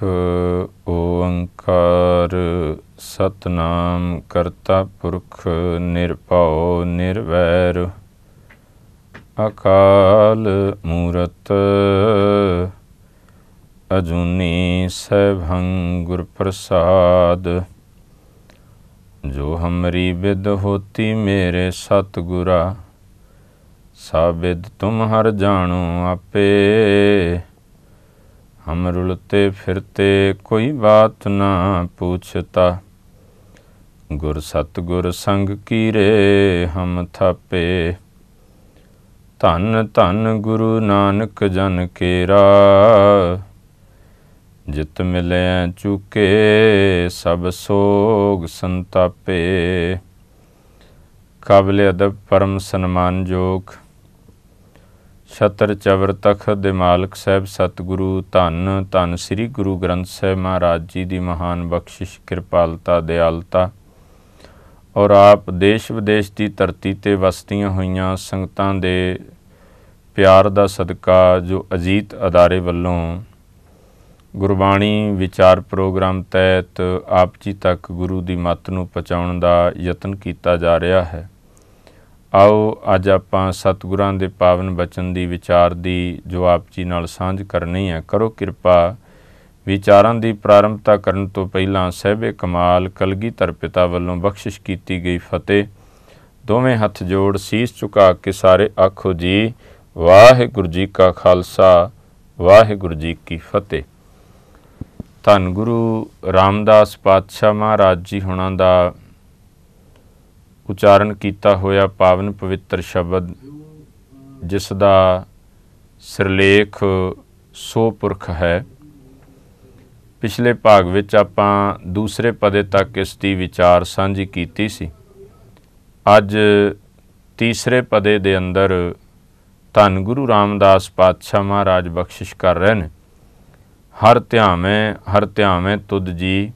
ਗੁਰਮੁਖ ਓੰਕਾਰ ਸਤਨਾਮ ਕਰਤਾ ਪੁਰਖ ਨਿਰਭਉ ਨਿਰਵੈਰ ਅਕਾਲ ਮੂਰਤ ਅਜੂਨੀ ਸਭੰ ਗੁਰ ਪ੍ਰਸਾਦ ਜੋ ਹਮਰੀ ਵਿਦ ਹੋਤੀ ਮੇਰੇ ਸਤ ਗੁਰਾ ਸਾਬਿਦ ਤੁਮ ਹਰ ਜਾਣੋ ਆਪੇ हम रुलते ਫਿਰਤੇ ਕੋਈ ਬਾਤ ਨਾ ਪੁੱਛਤਾ ਗੁਰ ਸਤ ਗੁਰ ਸੰਗ ਕੀਰੇ ਹਮ ਥਾਪੇ ਧੰਨ ਧੰਨ ਗੁਰੂ ਨਾਨਕ ਜਨ ਕੇਰਾ ਜਿਤ ਮਿਲਿਆ ਚੁਕੇ ਸਭ ਸੋਗ ਸੰਤਾਪੇ ਕਾਬਲੇ ਅਦਬ ਪਰਮ ਸਨਮਾਨ ਜੋਗ ਛਤਰ ਚਵਰ ਤਖ ਦੇ ਮਾਲਕ ਸਾਹਿਬ ਸਤਿਗੁਰੂ ਧੰਨ ਧੰਨ ਸ੍ਰੀ ਗੁਰੂ ਗ੍ਰੰਥ ਸਾਹਿਬ ਮਹਾਰਾਜ ਜੀ ਦੀ ਮਹਾਨ ਬਖਸ਼ਿਸ਼ ਕਿਰਪਾਲਤਾ ਦਿਆਲਤਾ ਔਰ ਆਪ ਦੇਸ਼ ਵਿਦੇਸ਼ ਦੀ ਧਰਤੀ ਤੇ ਵਸਤੀਆਂ ਹੋਈਆਂ ਸੰਗਤਾਂ ਦੇ ਪਿਆਰ ਦਾ ਸਦਕਾ ਜੋ ਅਜੀਤ ਅਦਾਰੇ ਵੱਲੋਂ ਗੁਰਬਾਣੀ ਵਿਚਾਰ ਪ੍ਰੋਗਰਾਮ ਤਹਿਤ ਆਪ ਜੀ ਤੱਕ ਗੁਰੂ ਦੀ ਮੱਤ ਨੂੰ ਪਹੁੰਚਾਉਣ ਦਾ ਯਤਨ ਕੀਤਾ ਜਾ ਰਿਹਾ ਹੈ ਆਓ ਅੱਜ ਆਪਾਂ ਸਤਿਗੁਰਾਂ ਦੇ ਪਾਵਨ ਬਚਨ ਦੀ ਵਿਚਾਰ ਦੀ ਜਵਾਬ ਜੀ ਨਾਲ ਸਾਂਝ ਕਰਨੀ ਹੈ ਕਰੋ ਕਿਰਪਾ ਵਿਚਾਰਾਂ ਦੀ ਪ੍ਰਾਰੰਭਤਾ ਕਰਨ ਤੋਂ ਪਹਿਲਾਂ ਸਹਿਬੇ ਕਮਾਲ ਕਲਗੀਧਰ ਪਿਤਾ ਵੱਲੋਂ ਬਖਸ਼ਿਸ਼ ਕੀਤੀ ਗਈ ਫਤਿਹ ਦੋਵੇਂ ਹੱਥ ਜੋੜ ਸੀਸ ਝੁਕਾ ਕੇ ਸਾਰੇ ਆਖੋ ਜੀ ਵਾਹਿਗੁਰੂ ਜੀ ਕਾ ਖਾਲਸਾ ਵਾਹਿਗੁਰੂ ਜੀ ਕੀ ਫਤਿਹ ਧੰਨ ਗੁਰੂ ਰਾਮਦਾਸ ਪਾਤਸ਼ਾਹ ਮਹਾਰਾਜ ਜੀ ਹੁਣਾਂ ਦਾ ਉਚਾਰਨ ਕੀਤਾ ਹੋਇਆ ਪਾਵਨ ਪਵਿੱਤਰ ਸ਼ਬਦ ਜਿਸ ਦਾ ਸਿਰਲੇਖ ਸੋ ਪੁਰਖ ਹੈ ਪਿਛਲੇ ਭਾਗ ਵਿੱਚ ਆਪਾਂ ਦੂਸਰੇ ਪਦੇ ਤੱਕ ਇਸ ਦੀ ਵਿਚਾਰ ਸਾਂਝੀ ਕੀਤੀ ਸੀ ਅੱਜ ਤੀਸਰੇ ਪਦੇ ਦੇ ਅੰਦਰ ਧੰਨ ਗੁਰੂ ਰਾਮਦਾਸ ਪਾਤਸ਼ਾਹ ਮਹਾਰਾਜ ਬਖਸ਼ਿਸ਼ ਕਰ ਰਹੇ ਨੇ ਹਰ ਧਿਆਵੇਂ ਹਰ ਧਿਆਵੇਂ ਤੁਧ ਜੀ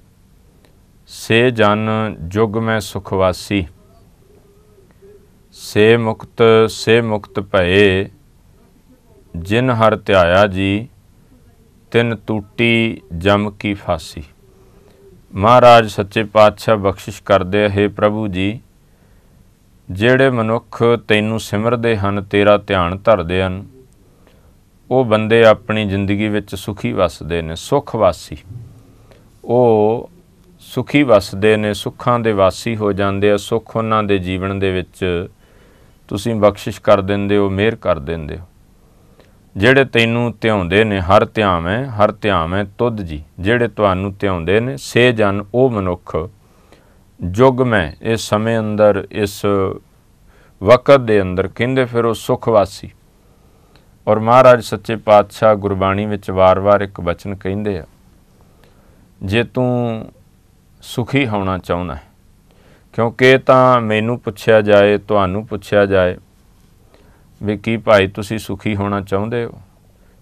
ਸੇ ਜਨ ਜੁਗ ਮੈਂ ਸੁਖਵਾਸੀ ਸੇ ਮੁਕਤ ਸੇ ਮੁਕਤ ਭਏ ਜਿਨ ਹਰ ਧਿਆਇਆ ਜੀ ਤਿਨ ਟੂਟੀ ਜਮ ਕੀ ਫਾਸੀ ਮਹਾਰਾਜ ਸੱਚੇ ਪਾਤਸ਼ਾਹ ਬਖਸ਼ਿਸ਼ ਕਰਦੇ ਹੈ ਪ੍ਰਭੂ ਜੀ ਜਿਹੜੇ ਮਨੁੱਖ ਤੈਨੂੰ ਸਿਮਰਦੇ ਹਨ ਤੇਰਾ ਧਿਆਨ ਧਰਦੇ ਹਨ ਉਹ ਬੰਦੇ ਆਪਣੀ ਜ਼ਿੰਦਗੀ ਵਿੱਚ ਸੁਖੀ ਵਸਦੇ ਨੇ ਸੁਖ ਵਾਸੀ ਉਹ ਸੁਖੀ ਵਸਦੇ ਨੇ ਸੁੱਖਾਂ ਦੇ ਵਾਸੀ ਹੋ ਜਾਂਦੇ ਆ ਸੁਖ ਉਹਨਾਂ ਦੇ ਜੀਵਨ ਦੇ ਵਿੱਚ ਤੁਸੀਂ ਬਖਸ਼ਿਸ਼ ਕਰ ਦਿੰਦੇ ਹੋ ਮਿਹਰ ਕਰ ਦਿੰਦੇ ਹੋ ਜਿਹੜੇ ਤੈਨੂੰ ਧਿਆਉਂਦੇ ਨੇ ਹਰ ਧਿਆਵੇਂ ਹਰ ਧਿਆਵੇਂ ਤੁਧ ਜੀ ਜਿਹੜੇ ਤੁਹਾਨੂੰ ਧਿਆਉਂਦੇ ਨੇ ਸੇ ਜਨ ਉਹ ਮਨੁੱਖ ਜੁਗ ਮੈਂ ਇਸ ਸਮੇਂ ਅੰਦਰ ਇਸ ਵਕਤ ਦੇ ਅੰਦਰ ਕਹਿੰਦੇ ਫਿਰ ਉਹ ਸੁਖਵਾਸੀ ਔਰ ਮਹਾਰਾਜ ਸੱਚੇ ਪਾਤਸ਼ਾਹ ਗੁਰਬਾਣੀ ਵਿੱਚ ਵਾਰ-ਵਾਰ ਇੱਕ ਵਚਨ ਕਹਿੰਦੇ ਆ ਜੇ ਤੂੰ ਸੁਖੀ ਹੋਣਾ ਚਾਹੁੰਦਾ ਹੈ ਕਿਉਂਕਿ ਤਾਂ ਮੈਨੂੰ ਪੁੱਛਿਆ ਜਾਏ ਤੁਹਾਨੂੰ ਪੁੱਛਿਆ ਜਾਏ ਵੀ ਕੀ ਭਾਈ ਤੁਸੀਂ ਸੁਖੀ ਹੋਣਾ ਚਾਹੁੰਦੇ ਹੋ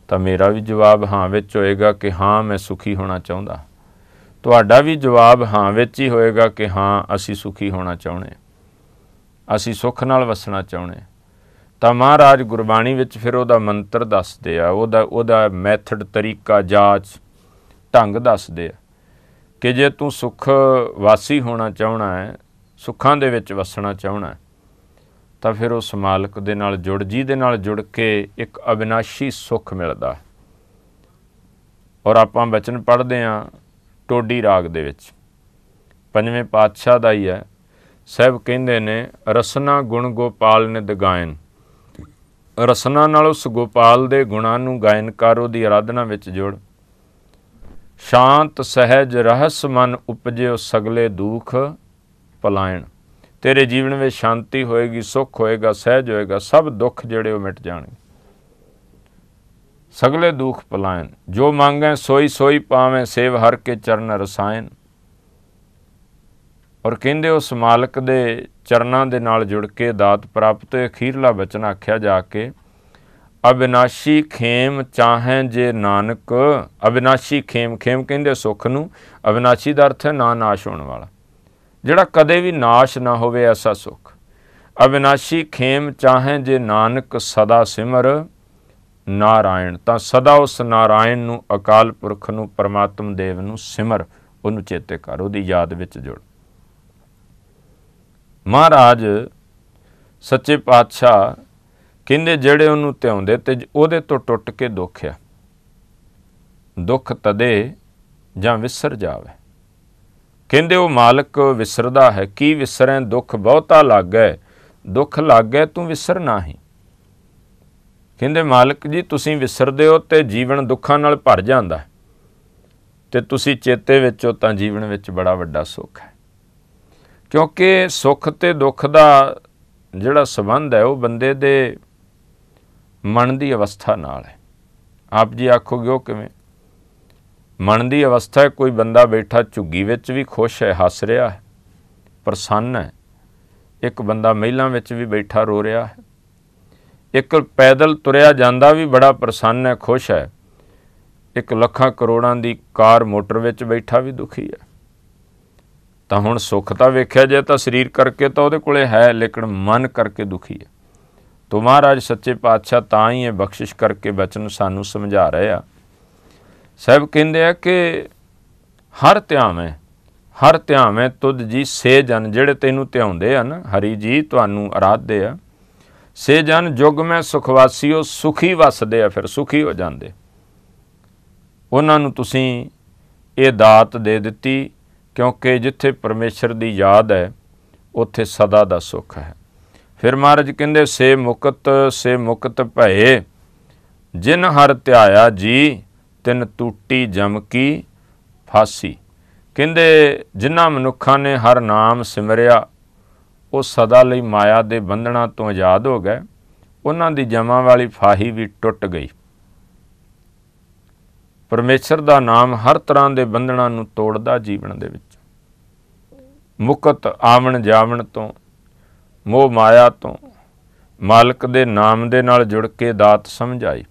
ਤਾਂ ਮੇਰਾ ਵੀ ਜਵਾਬ ਹਾਂ ਵਿੱਚ ਹੋਏਗਾ ਕਿ ਹਾਂ ਮੈਂ ਸੁਖੀ ਹੋਣਾ ਚਾਹੁੰਦਾ ਤੁਹਾਡਾ ਵੀ ਜਵਾਬ ਹਾਂ ਵਿੱਚ ਹੀ ਹੋਏਗਾ ਕਿ ਹਾਂ ਅਸੀਂ ਸੁਖੀ ਹੋਣਾ ਚਾਹੁੰਦੇ ਅਸੀਂ ਸੁੱਖ ਨਾਲ ਵਸਣਾ ਚਾਹੁੰਦੇ ਤਾਂ ਮਹਾਰਾਜ ਗੁਰਬਾਣੀ ਵਿੱਚ ਫਿਰ ਉਹਦਾ ਮੰਤਰ ਦੱਸਦੇ ਆ ਉਹਦਾ ਉਹਦਾ ਮੈਥਡ ਤਰੀਕਾ ਜਾਂਚ ਢੰਗ ਦੱਸਦੇ ਆ ਕਿ ਜੇ ਤੂੰ ਸੁਖ ਵਾਸੀ ਹੋਣਾ ਚਾਹਣਾ ਹੈ ਸੁੱਖਾਂ ਦੇ ਵਿੱਚ ਵਸਣਾ ਚਾਹਣਾ ਤਾਂ ਫਿਰ ਉਸ ਮਾਲਕ ਦੇ ਨਾਲ ਜੁੜ ਜੀ ਦੇ ਨਾਲ ਜੁੜ ਕੇ ਇੱਕ ਅਬਿਨਾਸ਼ੀ ਸੁੱਖ ਮਿਲਦਾ ਔਰ ਆਪਾਂ ਬਚਨ ਪੜ੍ਹਦੇ ਆਂ ਟੋਡੀ ਰਾਗ ਦੇ ਵਿੱਚ ਪੰਜਵੇਂ ਪਾਤਸ਼ਾਹ ਦਾ ਹੀ ਹੈ ਸਹਿਬ ਕਹਿੰਦੇ ਨੇ ਰਸਨਾ ਗੁਣ ਗੋਪਾਲ ਨੇ ਦਗਾਇਨ ਰਸਨਾ ਨਾਲ ਉਸ ਗੋਪਾਲ ਦੇ ਗੁਣਾਂ ਨੂੰ ਗਾਇਨ ਕਰ ਉਹਦੀ ਆਰਾਧਨਾ ਵਿੱਚ ਜੁੜ ਸ਼ਾਂਤ ਸਹਿਜ ਰਹਿਸ ਮਨ ਉਪਜਿਓ ਸਗਲੇ ਦੁਖ ਪਲਾਇਣ ਤੇਰੇ ਜੀਵਨ ਵਿੱਚ ਸ਼ਾਂਤੀ ਹੋਏਗੀ ਸੁੱਖ ਹੋਏਗਾ ਸਹਿਜ ਹੋਏਗਾ ਸਭ ਦੁੱਖ ਜਿਹੜੇ ਉਹ ਮਿਟ ਜਾਣਗੇ ਸਗਲੇ ਦੁੱਖ ਪਲਾਇਣ ਜੋ ਮੰਗੈ ਸੋਈ ਸੋਈ ਪਾਵੇਂ ਸੇਵ ਹਰ ਕੇ ਚਰਨ ਰਸਾਇਣ ਔਰ ਕਹਿੰਦੇ ਉਸ ਮਾਲਕ ਦੇ ਚਰਨਾਂ ਦੇ ਨਾਲ ਜੁੜ ਕੇ ਦਾਤ ਪ੍ਰਾਪਤ ਅਖੀਰਲਾ ਬਚਨ ਆਖਿਆ ਜਾ ਕੇ ਅਬਿਨਾਸ਼ੀ ਖੇਮ ਚਾਹੇ ਜੇ ਨਾਨਕ ਅਬਿਨਾਸ਼ੀ ਖੇਮ ਖੇਮ ਕਹਿੰਦੇ ਸੁਖ ਨੂੰ ਅਬਿਨਾਸ਼ੀ ਦਾ ਅਰਥ ਹੈ ਨਾ ਨਾਸ਼ ਹੋਣ ਵਾਲਾ ਜਿਹੜਾ ਕਦੇ ਵੀ ਨਾਸ਼ ਨਾ ਹੋਵੇ ਐਸਾ ਸੁਖ ਅਵਿਨਾਸ਼ੀ ਖੇਮ ਚਾਹੇ ਜੇ ਨਾਨਕ ਸਦਾ ਸਿਮਰ ਨਾਰਾਇਣ ਤਾਂ ਸਦਾ ਉਸ ਨਾਰਾਇਣ ਨੂੰ ਅਕਾਲ ਪੁਰਖ ਨੂੰ ਪਰਮਾਤਮ ਦੇਵ ਨੂੰ ਸਿਮਰ ਉਹਨੂੰ ਚੇਤੇ ਕਰ ਉਹਦੀ ਯਾਦ ਵਿੱਚ ਜੁੜ ਮਹਾਰਾਜ ਸੱਚੇ ਪਾਤਸ਼ਾਹ ਕਹਿੰਦੇ ਜਿਹੜੇ ਉਹਨੂੰ ਧਿਆਉਂਦੇ ਤੇ ਉਹਦੇ ਤੋਂ ਟੁੱਟ ਕੇ ਦੁੱਖ ਆ ਦੁੱਖ ਤਦੇ ਜਾਂ ਵਿਸਰ ਜਾਵੇ ਕਹਿੰਦੇ ਉਹ ਮਾਲਕ ਵਿਸਰਦਾ ਹੈ ਕੀ ਵਿਸਰੈ ਦੁੱਖ ਬਹੁਤਾ ਲੱਗੈ ਦੁੱਖ ਲੱਗੈ ਤੂੰ ਵਿਸਰ ਨਾਹੀਂ ਕਹਿੰਦੇ ਮਾਲਕ ਜੀ ਤੁਸੀਂ ਵਿਸਰਦੇ ਹੋ ਤੇ ਜੀਵਨ ਦੁੱਖਾਂ ਨਾਲ ਭਰ ਜਾਂਦਾ ਹੈ ਤੇ ਤੁਸੀਂ ਚੇਤੇ ਵਿੱਚੋਂ ਤਾਂ ਜੀਵਨ ਵਿੱਚ ਬੜਾ ਵੱਡਾ ਸੁੱਖ ਹੈ ਕਿਉਂਕਿ ਸੁੱਖ ਤੇ ਦੁੱਖ ਦਾ ਜਿਹੜਾ ਸਬੰਧ ਹੈ ਉਹ ਬੰਦੇ ਦੇ ਮਨ ਦੀ ਅਵਸਥਾ ਨਾਲ ਹੈ ਆਪ ਜੀ ਆਖੋਗੇ ਉਹ ਕਿਵੇਂ ਮਨ ਦੀ ਅਵਸਥਾ ਕੋਈ ਬੰਦਾ ਬੈਠਾ ਝੁੱਗੀ ਵਿੱਚ ਵੀ ਖੁਸ਼ ਹੈ ਹੱਸ ਰਿਹਾ ਹੈ ਪ੍ਰਸੰਨ ਹੈ ਇੱਕ ਬੰਦਾ ਮਹਿਲਾਂ ਵਿੱਚ ਵੀ ਬੈਠਾ ਰੋ ਰਿਹਾ ਹੈ ਇੱਕ ਪੈਦਲ ਤੁਰਿਆ ਜਾਂਦਾ ਵੀ ਬੜਾ ਪ੍ਰਸੰਨ ਹੈ ਖੁਸ਼ ਹੈ ਇੱਕ ਲੱਖਾਂ ਕਰੋੜਾਂ ਦੀ ਕਾਰ ਮੋਟਰ ਵਿੱਚ ਬੈਠਾ ਵੀ ਦੁਖੀ ਹੈ ਤਾਂ ਹੁਣ ਸੁੱਖ ਤਾਂ ਵੇਖਿਆ ਜੇ ਤਾਂ ਸਰੀਰ ਕਰਕੇ ਤਾਂ ਉਹਦੇ ਕੋਲੇ ਹੈ ਲੇਕਿਨ ਮਨ ਕਰਕੇ ਦੁਖੀ ਹੈ ਤੋ ਮਹਾਰਾਜ ਸੱਚੇ ਪਾਤਸ਼ਾਹ ਤਾਂ ਹੀ ਇਹ ਬਖਸ਼ਿਸ਼ ਕਰਕੇ ਬਚਨ ਸਾਨੂੰ ਸਮਝਾ ਰਹੇ ਆ ਸਾਹਿਬ ਕਹਿੰਦੇ ਆ ਕਿ ਹਰ ਧਿਆਵੇਂ ਹਰ ਧਿਆਵੇਂ ਤੁਧ ਜੀ ਸੇ ਜਨ ਜਿਹੜੇ ਤੈਨੂੰ ਧਿਆਉਂਦੇ ਆ ਨਾ ਹਰੀ ਜੀ ਤੁਹਾਨੂੰ ਆਰਾਧਦੇ ਆ ਸੇ ਜਨ ਜੁਗ ਮੈਂ ਸੁਖਵਾਸੀਓ ਸੁਖੀ ਵਸਦੇ ਆ ਫਿਰ ਸੁਖੀ ਹੋ ਜਾਂਦੇ ਉਹਨਾਂ ਨੂੰ ਤੁਸੀਂ ਇਹ ਦਾਤ ਦੇ ਦਿੱਤੀ ਕਿਉਂਕਿ ਜਿੱਥੇ ਪਰਮੇਸ਼ਰ ਦੀ ਯਾਦ ਹੈ ਉੱਥੇ ਸਦਾ ਦਾ ਸੁੱਖ ਹੈ ਫਿਰ ਮਹਾਰਾਜ ਕਹਿੰਦੇ ਸੇ ਮੁਕਤ ਸੇ ਮੁਕਤ ਭਏ ਜਿਨ ਹਰ ਧਿਆਇਆ ਜੀ ਤਿੰਨ ਟੂਟੀ ਜਮ ਕੀ ਫਾਸੀ ਕਹਿੰਦੇ ਜਿਨ੍ਹਾਂ ਮਨੁੱਖਾਂ ਨੇ ਹਰ ਨਾਮ ਸਿਮਰਿਆ ਉਹ ਸਦਾ ਲਈ ਮਾਇਆ ਦੇ ਬੰਧਨਾਂ ਤੋਂ ਆਜ਼ਾਦ ਹੋ ਗਏ ਉਹਨਾਂ ਦੀ ਜਮਾਂ ਵਾਲੀ ਫਾਹੀ ਵੀ ਟੁੱਟ ਗਈ ਪਰਮੇਸ਼ਰ ਦਾ ਨਾਮ ਹਰ ਤਰ੍ਹਾਂ ਦੇ ਬੰਧਨਾਂ ਨੂੰ ਤੋੜਦਾ ਜੀਵਨ ਦੇ ਵਿੱਚ ਮੁਕਤ ਆਵਣ ਜਾਵਣ ਤੋਂ ਮੋਹ ਮਾਇਆ ਤੋਂ ਮਾਲਕ ਦੇ ਨਾਮ ਦੇ ਨਾਲ ਜੁੜ ਕੇ ਦਾਤ ਸਮਝਾਈ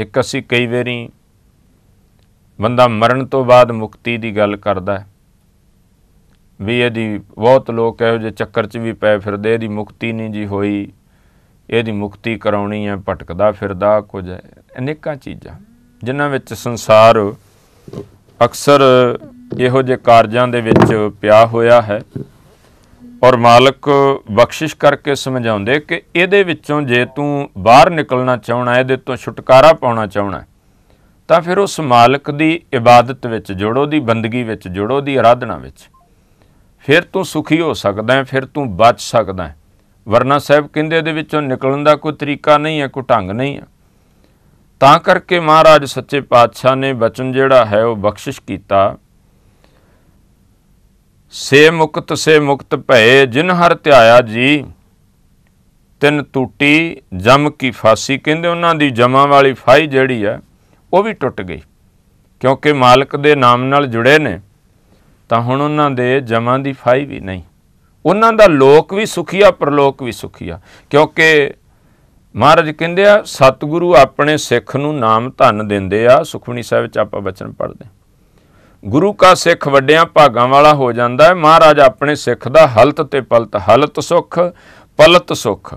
ਇੱਕ ਅਸੀਂ ਕਈ ਵਾਰੀ ਬੰਦਾ ਮਰਨ ਤੋਂ ਬਾਅਦ ਮੁਕਤੀ ਦੀ ਗੱਲ ਕਰਦਾ ਹੈ ਵੀ ਇਹਦੀ ਬਹੁਤ ਲੋਕ ਇਹੋ ਜਿਹੇ ਚੱਕਰ 'ਚ ਵੀ ਪੈ ਫਿਰਦੇ ਇਹਦੀ ਮੁਕਤੀ ਨਹੀਂ ਜੀ ਹੋਈ ਇਹਦੀ ਮੁਕਤੀ ਕਰਾਉਣੀ ਹੈ ਭਟਕਦਾ ਫਿਰਦਾ ਕੁਝ ਅਨੇਕਾਂ ਚੀਜ਼ਾਂ ਜਿਨ੍ਹਾਂ ਵਿੱਚ ਸੰਸਾਰ ਅਕਸਰ ਇਹੋ ਜਿਹੇ ਕਾਰਜਾਂ ਦੇ ਵਿੱਚ ਪਿਆ ਹੋਇਆ ਹੈ ਔਰ ਮਾਲਕ ਬਖਸ਼ਿਸ਼ ਕਰਕੇ ਸਮਝਾਉਂਦੇ ਕਿ ਇਹਦੇ ਵਿੱਚੋਂ ਜੇ ਤੂੰ ਬਾਹਰ ਨਿਕਲਣਾ ਚਾਹਣਾ ਇਹਦੇ ਤੋਂ ਛੁਟਕਾਰਾ ਪਾਉਣਾ ਚਾਹਣਾ ਤਾਂ ਫਿਰ ਉਸ ਮਾਲਕ ਦੀ ਇਬਾਦਤ ਵਿੱਚ ਜੁੜੋ ਦੀ ਬੰਦਗੀ ਵਿੱਚ ਜੁੜੋ ਦੀ ਆਰਾਧਨਾ ਵਿੱਚ ਫਿਰ ਤੂੰ ਸੁਖੀ ਹੋ ਸਕਦਾ ਹੈ ਫਿਰ ਤੂੰ ਬਚ ਸਕਦਾ ਹੈ ਵਰਨਾ ਸਾਹਿਬ ਕਹਿੰਦੇ ਇਹਦੇ ਵਿੱਚੋਂ ਨਿਕਲਣ ਦਾ ਕੋਈ ਤਰੀਕਾ ਨਹੀਂ ਹੈ ਕੋਈ ਢੰਗ ਨਹੀਂ ਹੈ ਤਾਂ ਕਰਕੇ ਮਹਾਰਾਜ ਸੱਚੇ ਪਾਤਸ਼ਾਹ ਨੇ ਬਚਨ ਜਿਹੜਾ ਹੈ ਉਹ ਬਖਸ਼ਿਸ਼ ਕੀਤਾ ਸੇ ਮੁਕਤ ਸੇ ਮੁਕਤ ਭਏ ਜਿਨ ਹਰ ਧਿਆਇਆ ਜੀ ਤਿੰਨ ਟੁੱਟੀ ਜਮ ਕੀ ਫਾਸੀ ਕਹਿੰਦੇ ਉਹਨਾਂ ਦੀ ਜਮਾਂ ਵਾਲੀ ਫਾਈ ਜਿਹੜੀ ਆ ਉਹ ਵੀ ਟੁੱਟ ਗਈ ਕਿਉਂਕਿ ਮਾਲਕ ਦੇ ਨਾਮ ਨਾਲ ਜੁੜੇ ਨੇ ਤਾਂ ਹੁਣ ਉਹਨਾਂ ਦੇ ਜਮਾਂ ਦੀ ਫਾਈ ਵੀ ਨਹੀਂ ਉਹਨਾਂ ਦਾ ਲੋਕ ਵੀ ਸੁਖੀਆ ਪ੍ਰਲੋਕ ਵੀ ਸੁਖੀਆ ਕਿਉਂਕਿ ਮਹਾਰਾਜ ਕਹਿੰਦੇ ਆ ਸਤਿਗੁਰੂ ਆਪਣੇ ਸਿੱਖ ਨੂੰ ਨਾਮ ਧਨ ਦਿੰਦੇ ਆ ਸੁਖਮਨੀ ਸਾਹਿਬ ਚ ਆਪਾਂ ਬਚਨ ਪੜਦੇ ਆ ਗੁਰੂ ਕਾ ਸਿੱਖ ਵੱਡਿਆਂ ਭਾਗਾਂ ਵਾਲਾ ਹੋ ਜਾਂਦਾ ਹੈ ਮਹਾਰਾਜ ਆਪਣੇ ਸਿੱਖ ਦਾ ਹਲਤ ਤੇ ਪਲਤ ਹਲਤ ਸੁਖ ਪਲਤ ਸੁਖ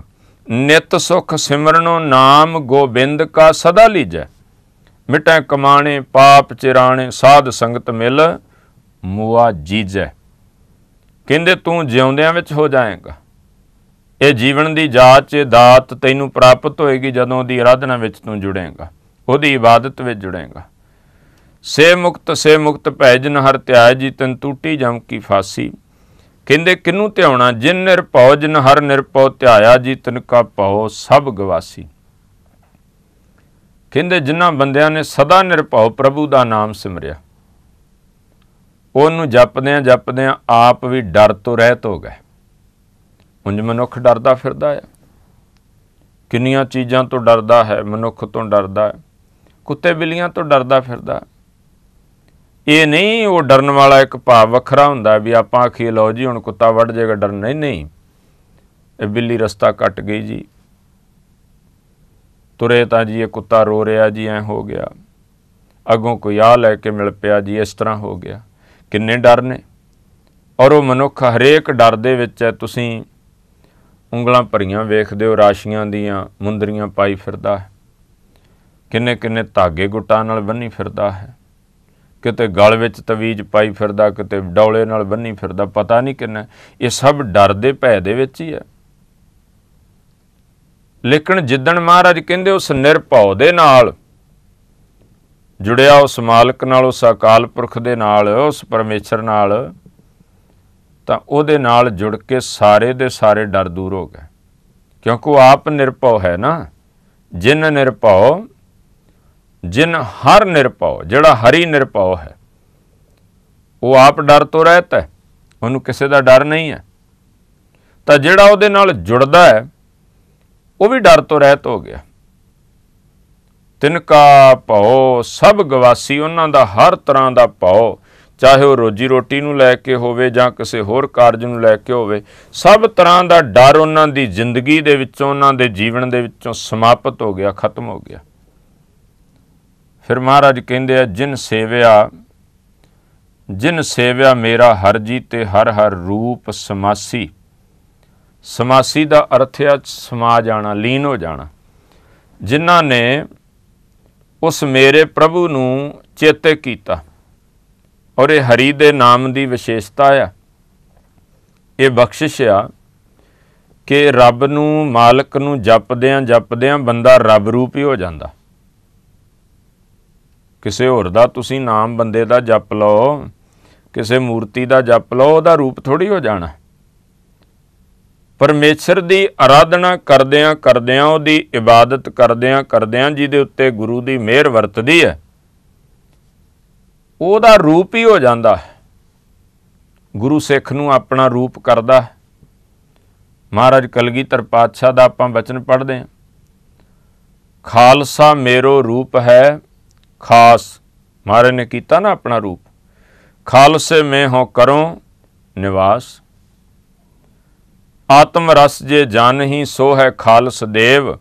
ਨਿਤ ਸੁਖ ਸਿਮਰਨੋ ਨਾਮ ਗੋਬਿੰਦ ਕਾ ਸਦਾ ਲੀਜੈ ਮਿਟੈ ਕਮਾਣੇ ਪਾਪ ਚਿਰਾਣੇ ਸਾਧ ਸੰਗਤ ਮਿਲ ਮੁਆ ਜੀਜੈ ਕਹਿੰਦੇ ਤੂੰ ਜਿਉਂਦਿਆਂ ਵਿੱਚ ਹੋ ਜਾਏਗਾ ਇਹ ਜੀਵਨ ਦੀ ਜਾਚ ਦਾਤ ਤੈਨੂੰ ਪ੍ਰਾਪਤ ਹੋਏਗੀ ਜਦੋਂ ਦੀ ਆਰਾਧਨਾ ਵਿੱਚ ਤੂੰ ਜੁੜੇਗਾ ਉਹਦੀ ਇਬਾਦਤ ਵਿੱਚ ਜੁੜੇਗਾ ਸੇ ਮੁਕਤ ਸੇ ਮੁਕਤ ਭੈ ਜਨ ਹਰ ਧਿਆਇ ਜੀ ਤਨ ਟੂਟੀ ਜਮ ਕੀ ਫਾਸੀ ਕਹਿੰਦੇ ਕਿਨੂੰ ਧਿਆਉਣਾ ਜਿਨ ਨਿਰਭਉ ਜਨ ਹਰ ਨਿਰਭਉ ਧਿਆਇਆ ਜੀ ਤਨ ਕਾ ਭਉ ਸਭ ਗਵਾਸੀ ਕਹਿੰਦੇ ਜਿਨ੍ਹਾਂ ਬੰਦਿਆਂ ਨੇ ਸਦਾ ਨਿਰਭਉ ਪ੍ਰਭੂ ਦਾ ਨਾਮ ਸਿਮਰਿਆ ਉਹਨੂੰ ਜਪਦਿਆਂ ਜਪਦਿਆਂ ਆਪ ਵੀ ਡਰ ਤੋਂ ਰਹਿਤ ਹੋ ਗਏ ਉੰਜ ਮਨੁੱਖ ਡਰਦਾ ਫਿਰਦਾ ਆ ਕਿੰਨੀਆਂ ਚੀਜ਼ਾਂ ਤੋਂ ਡਰਦਾ ਹੈ ਮਨੁੱਖ ਤੋਂ ਡਰਦਾ ਹੈ ਕੁੱਤੇ ਬਿੱਲੀਆਂ ਤੋਂ ਡਰਦਾ ਫਿਰਦਾ ਹੈ ਇਹ ਨਹੀਂ ਉਹ ਡਰਨ ਵਾਲਾ ਇੱਕ ਭਾਵ ਵੱਖਰਾ ਹੁੰਦਾ ਵੀ ਆਪਾਂ ਆਖੀ ਲਓ ਜੀ ਹੁਣ ਕੁੱਤਾ ਵੱਢ ਜਾਏਗਾ ਡਰ ਨਹੀਂ ਨਹੀਂ ਇਹ ਬਿੱਲੀ ਰਸਤਾ ਕੱਟ ਗਈ ਜੀ ਤੁਰੇ ਤਾਂ ਜੀ ਇਹ ਕੁੱਤਾ ਰੋ ਰਿਹਾ ਜੀ ਐ ਹੋ ਗਿਆ ਅੱਗੋਂ ਕੋਈ ਆ ਲੈ ਕੇ ਮਿਲ ਪਿਆ ਜੀ ਇਸ ਤਰ੍ਹਾਂ ਹੋ ਗਿਆ ਕਿੰਨੇ ਡਰ ਨੇ ਔਰ ਉਹ ਮਨੁੱਖ ਹਰੇਕ ਡਰ ਦੇ ਵਿੱਚ ਹੈ ਤੁਸੀਂ ਉਂਗਲਾਂ ਭਰੀਆਂ ਵੇਖਦੇ ਹੋ ਰਾਸ਼ੀਆਂ ਦੀਆਂ ਮੁੰਦਰੀਆਂ ਪਾਈ ਫਿਰਦਾ ਹੈ ਕਿੰਨੇ ਕਿੰਨੇ ਧਾਗੇ ਗੁੱਟਾਂ ਨਾਲ ਬੰਨੀ ਫਿਰਦਾ ਹੈ ਕਿਤੇ ਗਲ ਵਿੱਚ ਤਵੀਜ ਪਾਈ ਫਿਰਦਾ ਕਿਤੇ ਡੌਲੇ ਨਾਲ ਬੰਨੀ ਫਿਰਦਾ ਪਤਾ ਨਹੀਂ ਕਿੰਨਾ ਇਹ ਸਭ ਡਰ ਦੇ ਭੈ ਦੇ ਵਿੱਚ ਹੀ ਹੈ ਲੇਕਿਨ ਜਿੱਦਣ ਮਹਾਰਾਜ ਕਹਿੰਦੇ ਉਸ ਨਿਰਭਉ ਦੇ ਨਾਲ ਜੁੜਿਆ ਉਸ ਮਾਲਕ ਨਾਲ ਉਸ ਅਕਾਲ ਪੁਰਖ ਦੇ ਨਾਲ ਉਸ ਪਰਮੇਸ਼ਰ ਨਾਲ ਤਾਂ ਉਹਦੇ ਨਾਲ ਜੁੜ ਕੇ ਸਾਰੇ ਦੇ ਸਾਰੇ ਡਰ ਦੂਰ ਹੋ ਗਏ ਕਿਉਂਕਿ ਉਹ ਆਪ ਨਿਰਭਉ ਹੈ ਨਾ ਜਿਨ ਨਿਰਭਉ ਜਿਨ ਹਰ ਨਿਰਪਉ ਜਿਹੜਾ ਹਰੀ ਨਿਰਪਉ ਹੈ ਉਹ ਆਪ ਡਰ ਤੋਂ ਰਹਿਤ ਹੈ ਉਹਨੂੰ ਕਿਸੇ ਦਾ ਡਰ ਨਹੀਂ ਹੈ ਤਾਂ ਜਿਹੜਾ ਉਹਦੇ ਨਾਲ ਜੁੜਦਾ ਹੈ ਉਹ ਵੀ ਡਰ ਤੋਂ ਰਹਿਤ ਹੋ ਗਿਆ ਤਿਨ ਕਾ ਭਉ ਸਭ ਗਵਾਸੀ ਉਹਨਾਂ ਦਾ ਹਰ ਤਰ੍ਹਾਂ ਦਾ ਭਉ ਚਾਹੇ ਉਹ ਰੋਜੀ ਰੋਟੀ ਨੂੰ ਲੈ ਕੇ ਹੋਵੇ ਜਾਂ ਕਿਸੇ ਹੋਰ ਕਾਰਜ ਨੂੰ ਲੈ ਕੇ ਹੋਵੇ ਸਭ ਤਰ੍ਹਾਂ ਦਾ ਡਰ ਉਹਨਾਂ ਦੀ ਜ਼ਿੰਦਗੀ ਦੇ ਵਿੱਚੋਂ ਉਹਨਾਂ ਦੇ ਜੀਵਨ ਦੇ ਵਿੱਚੋਂ ਸਮਾਪਤ ਹੋ ਗਿਆ ਖਤਮ ਹੋ ਗਿਆ ਫਿਰ ਮਹਾਰਾਜ ਕਹਿੰਦੇ ਆ ਜਿਨ ਸੇਵਿਆ ਜਿਨ ਸੇਵਿਆ ਮੇਰਾ ਹਰ ਜੀ ਤੇ ਹਰ ਹਰ ਰੂਪ ਸਮਾਸੀ ਸਮਾਸੀ ਦਾ ਅਰਥ ਹੈ ਸਮਾ ਜਾਣਾ ਲੀਨ ਹੋ ਜਾਣਾ ਜਿਨ੍ਹਾਂ ਨੇ ਉਸ ਮੇਰੇ ਪ੍ਰਭੂ ਨੂੰ ਚੇਤੇ ਕੀਤਾ ਔਰ ਇਹ ਹਰੀ ਦੇ ਨਾਮ ਦੀ ਵਿਸ਼ੇਸ਼ਤਾ ਆ ਇਹ ਬਖਸ਼ਿਸ਼ ਆ ਕਿ ਰੱਬ ਨੂੰ ਮਾਲਕ ਨੂੰ ਜਪਦਿਆਂ ਜਪਦਿਆਂ ਬੰਦਾ ਰੱਬ ਰੂਪ ਹੀ ਹੋ ਜਾਂਦਾ ਕਿਸੇ ਹੋਰ ਦਾ ਤੁਸੀਂ ਨਾਮ ਬੰਦੇ ਦਾ ਜਪ ਲਓ ਕਿਸੇ ਮੂਰਤੀ ਦਾ ਜਪ ਲਓ ਉਹਦਾ ਰੂਪ ਥੋੜੀ ਹੋ ਜਾਣਾ ਪਰਮੇਸ਼ਰ ਦੀ ਆਰਾਧਨਾ ਕਰਦਿਆਂ ਕਰਦਿਆਂ ਉਹਦੀ ਇਬਾਦਤ ਕਰਦਿਆਂ ਕਰਦਿਆਂ ਜਿਹਦੇ ਉੱਤੇ ਗੁਰੂ ਦੀ ਮਿਹਰ ਵਰਤਦੀ ਹੈ ਉਹਦਾ ਰੂਪ ਹੀ ਹੋ ਜਾਂਦਾ ਹੈ ਗੁਰੂ ਸਿੱਖ ਨੂੰ ਆਪਣਾ ਰੂਪ ਕਰਦਾ ਮਹਾਰਾਜ ਕਲਗੀਧਰ ਪਾਤਸ਼ਾਹ ਦਾ ਆਪਾਂ ਬਚਨ ਪੜ੍ਹਦੇ ਹਾਂ ਖਾਲਸਾ ਮੇਰੋ ਰੂਪ ਹੈ ਖਾਸ ਮਾਰੇ ਨੇ ਕੀਤਾ ਨਾ ਆਪਣਾ ਰੂਪ ਖਾਲਸੇ ਮੈਂ ਹਾਂ ਕਰੋ ਨਿਵਾਸ ਆਤਮ ਰਸ ਜੇ ਜਾਣਹੀ ਸੋ ਹੈ ਖਾਲਸ ਦੇਵ